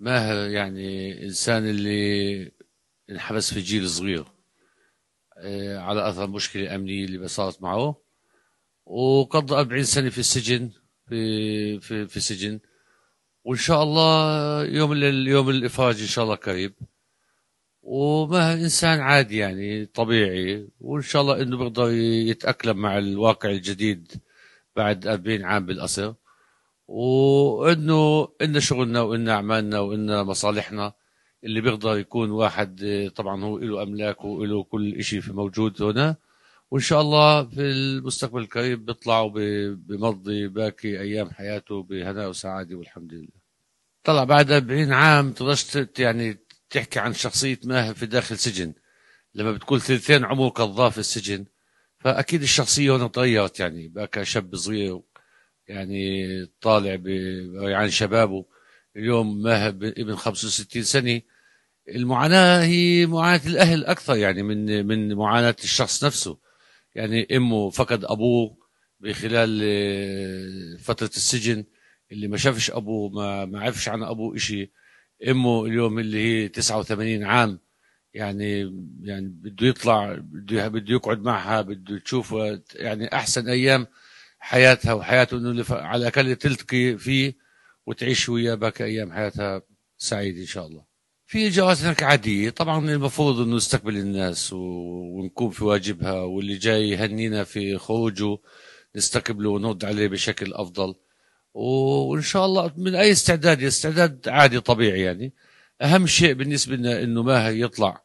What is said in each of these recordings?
ماهر يعني انسان اللي انحبس في جيل صغير آه، على اثر مشكله امنيه اللي صارت معه وقضى 40 سنه في السجن في في في السجن وان شاء الله يوم يوم الافراج ان شاء الله قريب وماهر انسان عادي يعني طبيعي وان شاء الله انه بيقدر يتاقلم مع الواقع الجديد بعد 40 عام بالقصر وانه ان شغلنا وان اعمالنا وان مصالحنا اللي بيقدر يكون واحد طبعا هو له املاك وله كل شيء في موجود هنا وان شاء الله في المستقبل القريب بيطلع وبمضي باقي ايام حياته بهناء وسعاده والحمد لله طلع بعد 40 عام تقدرش يعني تحكي عن شخصيه ماهر في داخل سجن لما بتقول ثلثين عمره قضاه في السجن فاكيد الشخصيه هنا تغيرت يعني بقى شاب صغير يعني طالع بريعان شبابه اليوم ماهب ابن 65 سنه المعاناه هي معاناه الاهل اكثر يعني من من معاناه الشخص نفسه يعني امه فقد ابوه خلال آه، فتره السجن اللي ما شافش ابوه ما ما عرفش عن ابوه شيء امه اليوم اللي هي 89 عام يعني يعني بده يطلع بده بده يقعد معها بده تشوفها يعني احسن ايام حياتها وحياته انه على الاقل تلتقي فيه وتعيش وياه باقي ايام حياتها سعيده ان شاء الله. في جواز هناك عادية طبعا المفروض انه نستقبل الناس ونقوم في واجبها واللي جاي يهنينا في خروجه نستقبله ونرد عليه بشكل افضل وان شاء الله من اي استعداد استعداد عادي طبيعي يعني اهم شيء بالنسبه لنا انه ماهر يطلع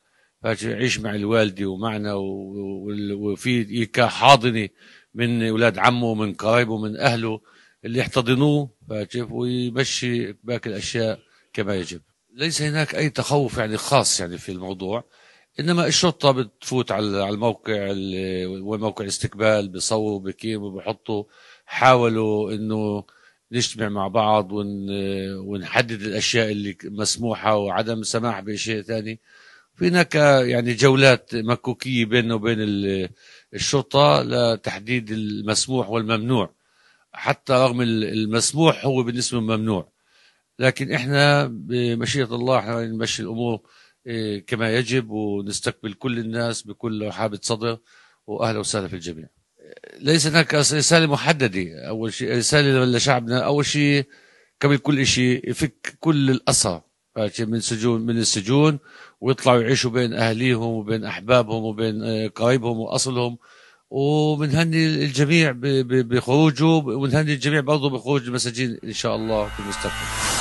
يعيش مع الوالده ومعنا وفي ايقاع حاضنه من اولاد عمه ومن قرايبه ومن اهله اللي يحتضنوه هاتف ويمشي باقي الاشياء كما يجب. ليس هناك اي تخوف يعني خاص يعني في الموضوع انما الشرطه بتفوت على الموقع وموقع الاستقبال بيصوروا بكيم وبحطوا حاولوا انه نجتمع مع بعض ونحدد الاشياء اللي مسموحه وعدم السماح بشيء ثاني في هناك يعني جولات مكوكية بيننا وبين الشرطة لتحديد المسموح والممنوع حتى رغم المسموح هو بالنسبة للممنوع لكن احنا بمشيئة الله احنا نمشي الأمور إيه، كما يجب ونستقبل كل الناس بكل رحابة صدر وأهلا وسهلا في الجميع ليس هناك رسالة محددة أول شيء رسالة لشعبنا أول شيء قبل كل شيء يفك كل الأسر آه، من سجون من السجون ويطلعوا يعيشوا بين اهليهم وبين احبابهم وبين آه، قرايبهم واصلهم ومنهني الجميع بخروجه ونهني الجميع برضه بخروج المساجين ان شاء الله في المستقبل